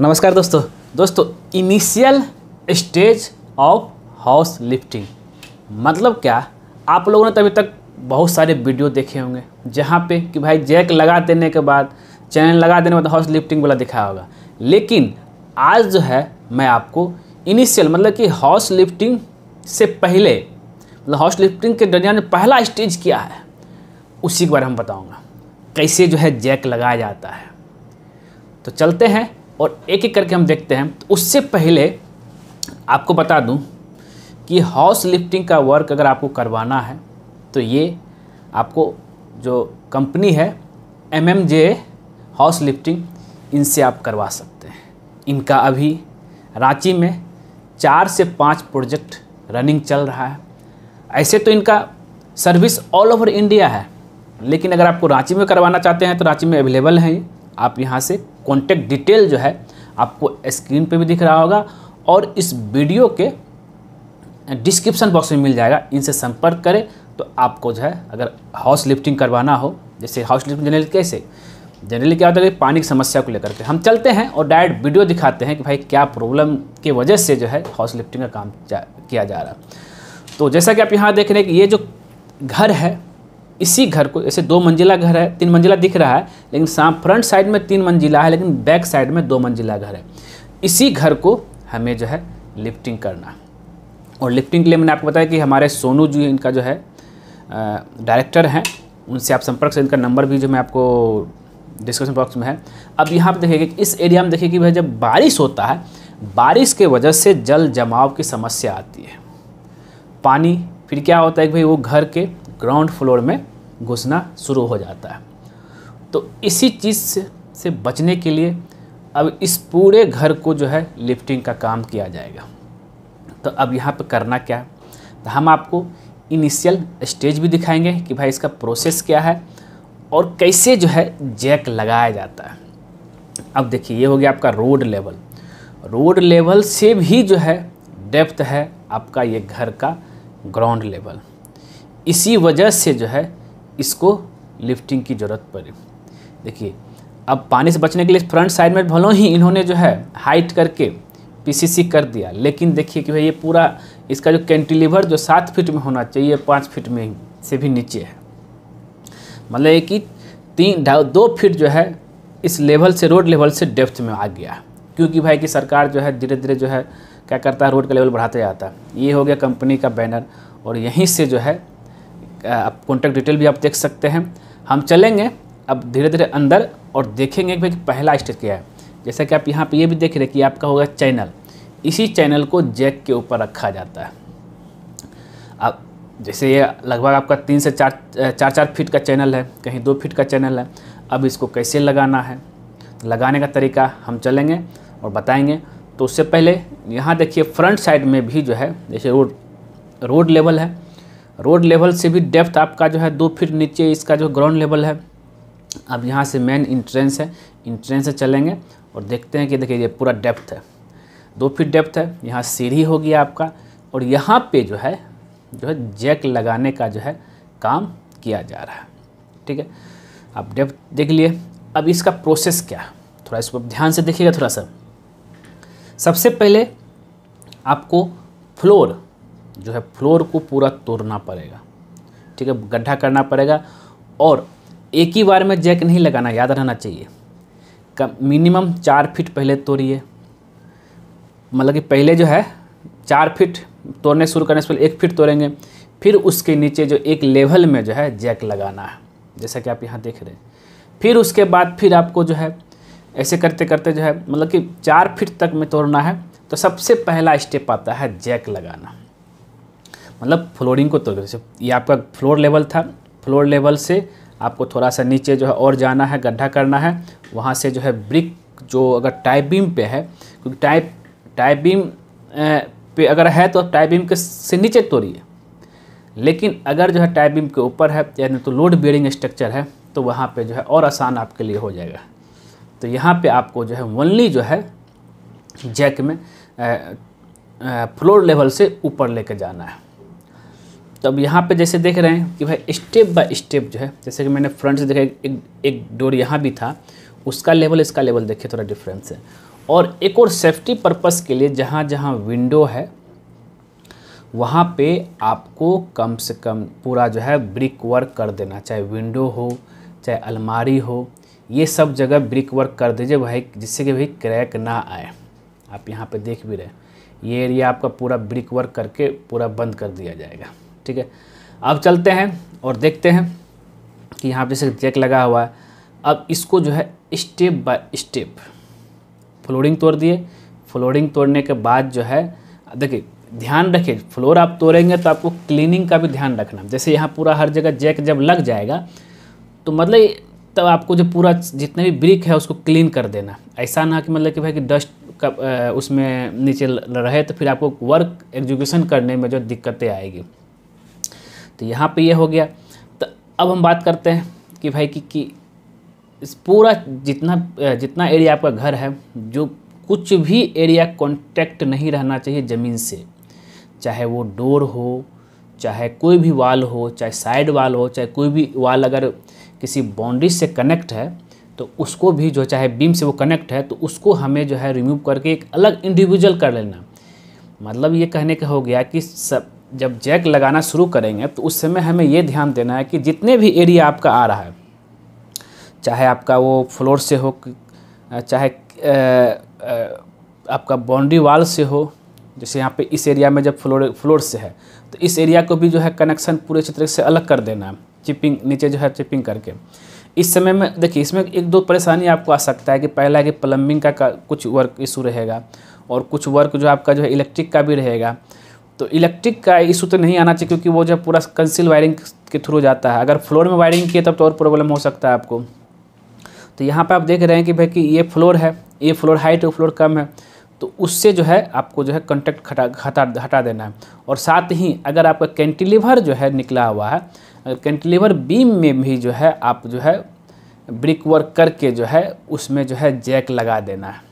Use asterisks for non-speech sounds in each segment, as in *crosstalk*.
नमस्कार दोस्तों दोस्तों initial stage of house lifting मतलब क्या आप लोगों ने तभी तक बहुत सारे वीडियो देखे होंगे जहाँ पे कि भाई जैक लगा देने के बाद चैनल लगा देने के बाद हाउस लिफ्टिंग वाला दिखाया होगा लेकिन आज जो है मैं आपको इनिशियल मतलब कि हाउस लिफ्टिंग से पहले मतलब हाउस लिफ्टिंग के दरमियान में पहला स्टेज क्या है उसी के बारे में बताऊँगा कैसे जो है जैक लगाया जाता है तो चलते हैं और एक एक करके हम देखते हैं तो उससे पहले आपको बता दूं कि हाउस लिफ्टिंग का वर्क अगर आपको करवाना है तो ये आपको जो कंपनी है M M J house lifting इनसे आप करवा सकते हैं इनका अभी रांची में चार से पाँच प्रोजेक्ट रनिंग चल रहा है ऐसे तो इनका सर्विस ऑल ओवर इंडिया है लेकिन अगर आपको रांची में करवाना चाहते हैं तो रांची में अवेलेबल हैं आप यहाँ से कॉन्टैक्ट डिटेल जो है आपको स्क्रीन पे भी दिख रहा होगा और इस वीडियो के डिस्क्रिप्शन बॉक्स में मिल जाएगा इनसे संपर्क करें तो आपको जो है अगर हाउस लिफ्टिंग करवाना हो जैसे हाउस लिफ्टिंग जनरली कैसे जनरली क्या होता है कि पानी की समस्या को लेकर के हम चलते हैं और डायरेक्ट वीडियो दिखाते हैं कि भाई क्या प्रॉब्लम की वजह से जो है हाउस लिफ्टिंग का काम जा, किया जा रहा तो जैसा कि आप यहाँ देख रहे हैं कि ये जो घर है इसी घर को ऐसे दो मंजिला घर है तीन मंजिला दिख रहा है लेकिन साम फ्रंट साइड में तीन मंजिला है लेकिन बैक साइड में दो मंजिला घर है इसी घर को हमें जो है लिफ्टिंग करना और लिफ्टिंग के लिए मैंने आपको बताया कि हमारे सोनू जी इनका जो है डायरेक्टर हैं उनसे आप संपर्क से इनका नंबर भी जो मैं आपको डिस्क्रिप्शन बॉक्स में है अब यहाँ पर देखिए इस एरिया में देखिए कि भाई जब बारिश होता है बारिश के वजह से जल जमाव की समस्या आती है पानी फिर क्या होता है कि भाई वो घर के ग्राउंड फ्लोर में घुसना शुरू हो जाता है तो इसी चीज़ से, से बचने के लिए अब इस पूरे घर को जो है लिफ्टिंग का काम किया जाएगा तो अब यहाँ पर करना क्या है तो हम आपको इनिशियल स्टेज भी दिखाएंगे कि भाई इसका प्रोसेस क्या है और कैसे जो है जैक लगाया जाता है अब देखिए ये हो गया आपका रोड लेवल रोड लेवल से भी जो है डेप्थ है आपका ये घर का ग्राउंड लेवल इसी वजह से जो है इसको लिफ्टिंग की ज़रूरत पड़ी देखिए अब पानी से बचने के लिए फ्रंट साइड में भलों ही इन्होंने जो है हाइट करके पीसीसी कर दिया लेकिन देखिए कि भाई ये पूरा इसका जो कैंटिलीवर जो सात फीट में होना चाहिए पाँच फीट में से भी नीचे है मतलब ये कि तीन दो फीट जो है इस लेवल से रोड लेवल से डेप्थ में आ गया क्योंकि भाई कि सरकार जो है धीरे धीरे जो है क्या करता है रोड का लेवल बढ़ाते जाता है ये हो गया कंपनी का बैनर और यहीं से जो है आप कॉन्टैक्ट डिटेल भी आप देख सकते हैं हम चलेंगे अब धीरे धीरे अंदर और देखेंगे भाई पहला स्टेज क्या है जैसा कि आप यहाँ पर ये भी देख रहे हैं कि आपका होगा चैनल इसी चैनल को जैक के ऊपर रखा जाता है अब जैसे ये लगभग आपका तीन से चार चार चार फीट का चैनल है कहीं दो फीट का चैनल है अब इसको कैसे लगाना है लगाने का तरीका हम चलेंगे और बताएंगे तो उससे पहले यहाँ देखिए फ्रंट साइड में भी जो है जैसे रोड रोड लेवल है रोड लेवल से भी डेप्थ आपका जो है दो फीट नीचे इसका जो ग्राउंड लेवल है अब यहाँ से मेन इंट्रेंस है इंट्रेंस से चलेंगे और देखते हैं कि देखिए ये पूरा डेप्थ है दो फीट डेप्थ है यहाँ सीढ़ी हो गया आपका और यहाँ पे जो है जो है जैक लगाने का जो है काम किया जा रहा है ठीक है आप डेप्थ देख लिए अब इसका प्रोसेस क्या है थोड़ा इसको ध्यान से देखिएगा थोड़ा सा सबसे पहले आपको फ्लोर जो है फ्लोर को पूरा तोड़ना पड़ेगा ठीक है गड्ढा करना पड़ेगा और एक ही बार में जैक नहीं लगाना याद रहना चाहिए कम मिनिमम चार फीट पहले तोड़िए मतलब कि पहले जो है चार फीट तोड़ने शुरू करने से पहले एक फीट तोड़ेंगे फिर उसके नीचे जो एक लेवल में जो है जैक लगाना है जैसा कि आप यहाँ देख रहे हैं फिर उसके बाद फिर आपको जो है ऐसे करते करते जो है मतलब कि चार फीट तक में तोड़ना है तो सबसे पहला स्टेप आता है जैक लगाना मतलब फ्लोरिंग को तोड़ जैसे ये आपका फ्लोर लेवल था फ्लोर लेवल से आपको थोड़ा सा नीचे जो है और जाना है गड्ढा करना है वहाँ से जो है ब्रिक जो अगर टाइप बीम पे है क्योंकि टाइप टाइप बीम पे अगर है तो टाइप बीम के से नीचे तोड़िए लेकिन अगर जो है टाइप बीम के ऊपर है यानी तो लोड बेरिंग स्ट्रक्चर है तो वहाँ पे जो है और आसान आपके लिए हो जाएगा तो यहाँ पे आपको जो है वनली जो है जैक में फ्लोर लेवल से ऊपर लेके जाना है तो अब यहाँ पे जैसे देख रहे हैं कि भाई स्टेप बाय स्टेप जो है जैसे कि मैंने फ्रंट से देखा एक एक डोर यहाँ भी था उसका लेवल इसका लेवल देखिए थोड़ा डिफरेंस है और एक और सेफ्टी पर्पस के लिए जहाँ जहाँ विंडो है वहाँ पे आपको कम से कम पूरा जो है ब्रिक वर्क कर देना चाहे विंडो हो चाहे अलमारी हो ये सब जगह ब्रिक वर्क कर दीजिए भाई जिससे कि भाई क्रैक ना आए आप यहाँ पर देख भी रहे ये एरिया आपका पूरा ब्रिक वर्क करके पूरा बंद कर दिया जाएगा ठीक है अब चलते हैं और देखते हैं कि यहाँ पे सिर्फ जैक लगा हुआ है अब इसको जो है स्टेप बाय स्टेप फ्लोरिंग तोड़ दिए फ्लोरिंग तोड़ने के बाद जो है देखिए ध्यान रखिए फ्लोर आप तोड़ेंगे तो आपको क्लीनिंग का भी ध्यान रखना जैसे यहाँ पूरा हर जगह जैक जब लग जाएगा तो मतलब तब तो आपको जो पूरा जितने भी ब्रिक है उसको क्लीन कर देना ऐसा ना कि मतलब कि भाई कि डस्ट का उसमें नीचे रहे तो फिर आपको वर्क एग्जीक्यूशन करने में जो दिक्कतें आएगी तो यहाँ पे ये यह हो गया तो अब हम बात करते हैं कि भाई कि, कि इस पूरा जितना जितना एरिया आपका घर है जो कुछ भी एरिया कॉन्टैक्ट नहीं रहना चाहिए ज़मीन से चाहे वो डोर हो चाहे कोई भी वाल हो चाहे साइड वाल हो चाहे कोई भी वाल अगर किसी बाउंड्री से कनेक्ट है तो उसको भी जो चाहे बीम से वो कनेक्ट है तो उसको हमें जो है रिमूव करके एक अलग इंडिविजुअल कर लेना मतलब ये कहने का हो गया कि सब जब जैक लगाना शुरू करेंगे तो उस समय हमें ये ध्यान देना है कि जितने भी एरिया आपका आ रहा है चाहे आपका वो फ्लोर से हो चाहे आपका बाउंड्री वाल से हो जैसे यहाँ पे इस एरिया में जब फ्लोर फ्लोर से है तो इस एरिया को भी जो है कनेक्शन पूरे तरीके से अलग कर देना है चिपिंग नीचे जो है चिपिंग करके इस समय में देखिए इसमें एक दो परेशानी आपको आ सकता है कि पहला है कि प्लम्बिंग का, का कुछ वर्क इशू रहेगा और कुछ वर्क जो आपका जो है इलेक्ट्रिक का भी रहेगा तो इलेक्ट्रिक का इशू तो नहीं आना चाहिए क्योंकि वो जब पूरा कंसिल वायरिंग के थ्रू जाता है अगर फ्लोर में वायरिंग किए तब तो और प्रॉब्लम हो सकता है आपको तो यहाँ पर आप देख रहे हैं कि भाई कि ये फ्लोर है ये फ्लोर हाइट और फ्लोर कम है तो उससे जो है आपको जो है कॉन्टैक्ट हटा हटा हटा देना है और साथ ही अगर आपका कैंटिलीवर जो है निकला हुआ है अगर कैंटिलीवर बीम में भी जो है आप जो है ब्रिक वर्क करके जो है उसमें जो है जैक लगा देना है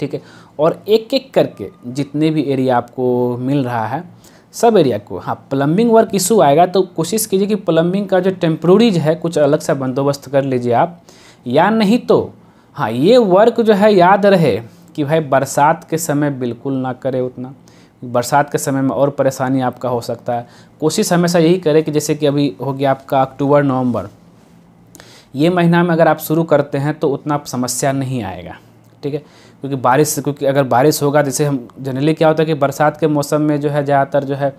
ठीक है और एक एक करके जितने भी एरिया आपको मिल रहा है सब एरिया को हाँ प्लम्बिंग वर्क इशू आएगा तो कोशिश कीजिए कि प्लम्बिंग का जो टेम्प्रोरीज है कुछ अलग सा बंदोबस्त कर लीजिए आप या नहीं तो हाँ ये वर्क जो है याद रहे कि भाई बरसात के समय बिल्कुल ना करें उतना बरसात के समय में और परेशानी आपका हो सकता है कोशिश हमेशा यही करें कि जैसे कि अभी हो गया आपका अक्टूबर नवंबर ये महीना में अगर आप शुरू करते हैं तो उतना समस्या नहीं आएगा ठीक है क्योंकि बारिश क्योंकि अगर बारिश होगा जैसे हम जनरली क्या होता है कि बरसात के मौसम में जो है ज़्यादातर जो है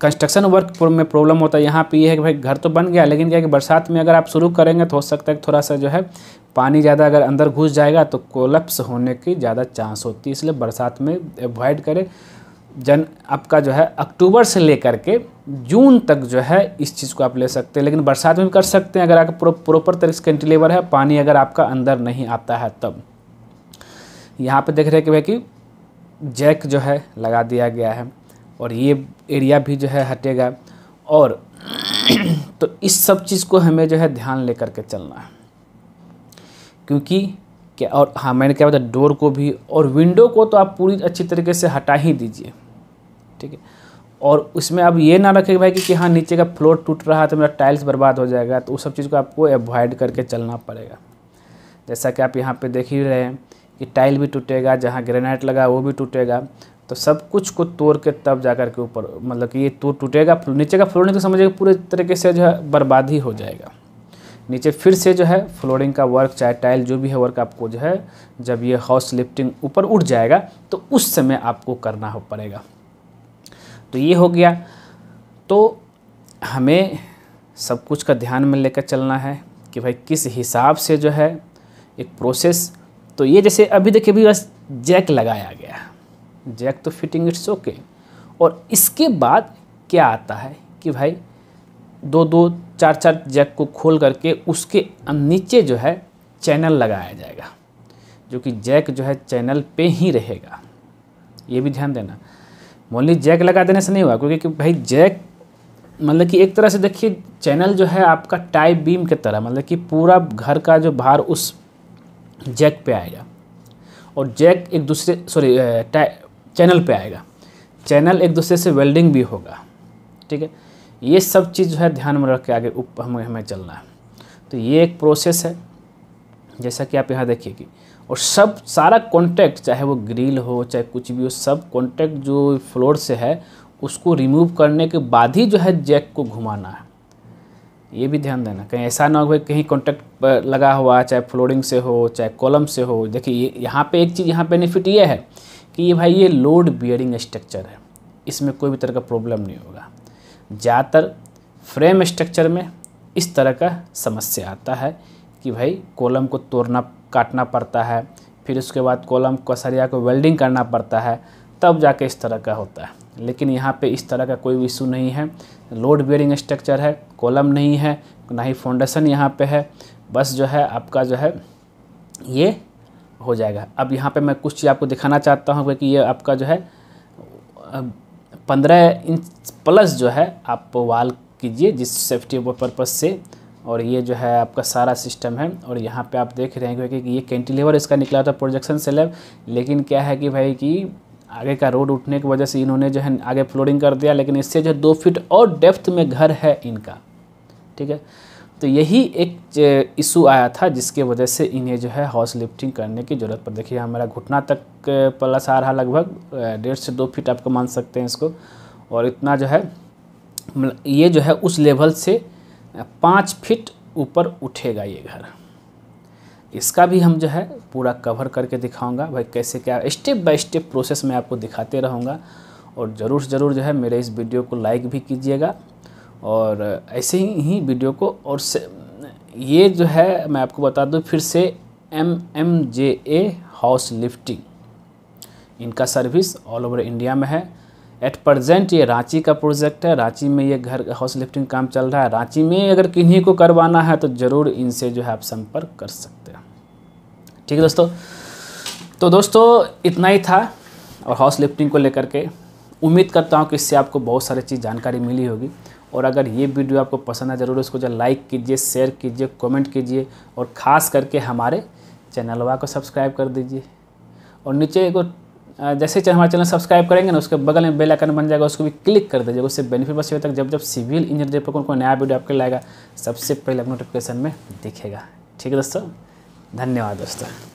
कंस्ट्रक्शन वर्क में प्रॉब्लम होता है यहाँ पे ये है कि भाई घर तो बन गया लेकिन क्या कि बरसात में अगर आप शुरू करेंगे तो हो सकता है थोड़ा सा जो है पानी ज़्यादा अगर अंदर घुस जाएगा तो कोलप्स होने की ज़्यादा चांस होती है इसलिए बरसात में अवॉइड करें जन आपका जो है अक्टूबर से लेकर के जून तक जो है इस चीज़ को आप ले सकते हैं लेकिन बरसात में भी कर सकते हैं अगर आपका प्रॉपर तरीके से कंटिलेवर है पानी अगर आपका अंदर नहीं आता है तब यहाँ पे देख रहे हैं कि भाई कि जैक जो है लगा दिया गया है और ये एरिया भी जो है हटेगा और *clears throat* तो इस सब चीज़ को हमें जो है ध्यान लेकर के चलना है क्योंकि क्या और हाँ मैंने क्या बताया डोर को भी और विंडो को तो आप पूरी अच्छी तरीके से हटा ही दीजिए ठीक है और उसमें अब ये ना रखें भाई कि, कि हाँ नीचे का फ्लोर टूट रहा है तो मेरा टाइल्स बर्बाद हो जाएगा तो उस सब चीज़ को आपको अवॉइड करके चलना पड़ेगा जैसा कि आप यहाँ पे देख ही रहे हैं कि टाइल भी टूटेगा जहाँ ग्रेनाइट लगा वो भी टूटेगा तो सब कुछ को तोड़ के तब जा कर के ऊपर मतलब कि ये तो टूटेगा नीचे का फ्लोरिंग तो समझिएगा पूरे तरीके से जो है बर्बाद ही हो जाएगा नीचे फिर से जो है फ्लोरिंग का वर्क चाहे टाइल जो भी है वर्क आपको जो है जब ये हाउस लिफ्टिंग ऊपर उठ जाएगा तो उस समय आपको करना हो पड़ेगा तो ये हो गया तो हमें सब कुछ का ध्यान में लेकर चलना है कि भाई किस हिसाब से जो है एक प्रोसेस तो ये जैसे अभी देखिए अभी बस जैक लगाया गया जैक तो फिटिंग इट्स ओके और इसके बाद क्या आता है कि भाई दो दो चार चार जैक को खोल करके उसके नीचे जो है चैनल लगाया जाएगा जो कि जैक जो है चैनल पे ही रहेगा ये भी ध्यान देना मोनली जैक लगा देने से नहीं हुआ क्योंकि भाई जैक मतलब कि एक तरह से देखिए चैनल जो है आपका टाइप बीम की तरह मतलब कि पूरा घर का जो भार उस जैक पे आएगा और जैक एक दूसरे सॉरी चैनल पे आएगा चैनल एक दूसरे से वेल्डिंग भी होगा ठीक है ये सब चीज़ जो है ध्यान में रख के आगे उप हमें हमें चलना है तो ये एक प्रोसेस है जैसा कि आप यहाँ देखिए कि और सब सारा कॉन्टैक्ट चाहे वो ग्रिल हो चाहे कुछ भी हो सब कॉन्टैक्ट जो फ्लोर से है उसको रिमूव करने के बाद ही जो है जैक को घुमाना है ये भी ध्यान देना कहीं ऐसा ना हो कहीं कॉन्टैक्ट लगा हुआ चाहे फ्लोरिंग से हो चाहे कॉलम से हो देखिए ये यहाँ पर एक चीज़ यहाँ बेनिफिट ये है कि ये भाई ये लोड बियरिंग स्ट्रक्चर है इसमें कोई भी तरह का प्रॉब्लम नहीं होगा ज़्यादातर फ्रेम स्ट्रक्चर में इस तरह का समस्या आता है कि भाई कॉलम को तोड़ना काटना पड़ता है फिर उसके बाद कॉलम को सरिया को वेल्डिंग करना पड़ता है तब जाके इस तरह का होता है लेकिन यहाँ पे इस तरह का कोई भी इशू नहीं है लोड बेयरिंग स्ट्रक्चर है कॉलम नहीं है ना ही फाउंडेशन यहाँ पे है बस जो है आपका जो है ये हो जाएगा अब यहाँ पे मैं कुछ चीज़ आपको दिखाना चाहता हूँ क्योंकि ये आपका जो है पंद्रह इंच प्लस जो है आप वाल कीजिए जिस सेफ्टी पर्पज़ से और ये जो है आपका सारा सिस्टम है और यहाँ पे आप देख रहे हैं क्योंकि ये कैंटिलीवर इसका निकला था प्रोजेक्शन से लेकिन क्या है कि भाई कि आगे का रोड उठने की वजह से इन्होंने जो है आगे फ्लोरिंग कर दिया लेकिन इससे जो दो फीट और डेप्थ में घर है इनका ठीक है तो यही एक इशू आया था जिसके वजह से इन्हें जो है हाउस लिफ्टिंग करने की ज़रूरत पड़ देखिए हमारा घुटना तक प्लस आ रहा लगभग डेढ़ से दो फीट आपको मान सकते हैं इसको और इतना जो है ये जो है उस लेवल से पाँच फिट ऊपर उठेगा ये घर इसका भी हम जो है पूरा कवर करके दिखाऊंगा भाई कैसे क्या स्टेप बाय स्टेप प्रोसेस मैं आपको दिखाते रहूँगा और ज़रूर ज़रूर जो है मेरे इस वीडियो को लाइक भी कीजिएगा और ऐसे ही वीडियो को और से ये जो है मैं आपको बता दूँ फिर से M M J A house lifting इनका सर्विस ऑल ओवर इंडिया में है एट प्रजेंट ये रांची का प्रोजेक्ट है रांची में ये घर हाउस लिफ्टिंग काम चल रहा है रांची में अगर किन्हीं को करवाना है तो ज़रूर इनसे जो है आप संपर्क कर सकते ठीक है दोस्तों तो दोस्तों इतना ही था और हाउस लिफ्टिंग को लेकर के उम्मीद करता हूँ कि इससे आपको बहुत सारी चीज़ जानकारी मिली होगी और अगर ये वीडियो आपको पसंद है ज़रूर इसको जो लाइक कीजिए शेयर कीजिए कमेंट कीजिए और ख़ास करके हमारे चैनलवा को सब्सक्राइब कर दीजिए और नीचे एक जैसे चैनल हमारे चैनल सब्सक्राइब करेंगे ना उसके बगल में बेल आइकन बन जाएगा उसको भी क्लिक कर दीजिए उससे बेनिफिट बस तक जब जब सिविल इंजीनियर पर कोई नया वीडियो आपके लाएगा सबसे पहले नोटिफिकेशन में दिखेगा ठीक है दोस्तों धन्यवाद दोस्तों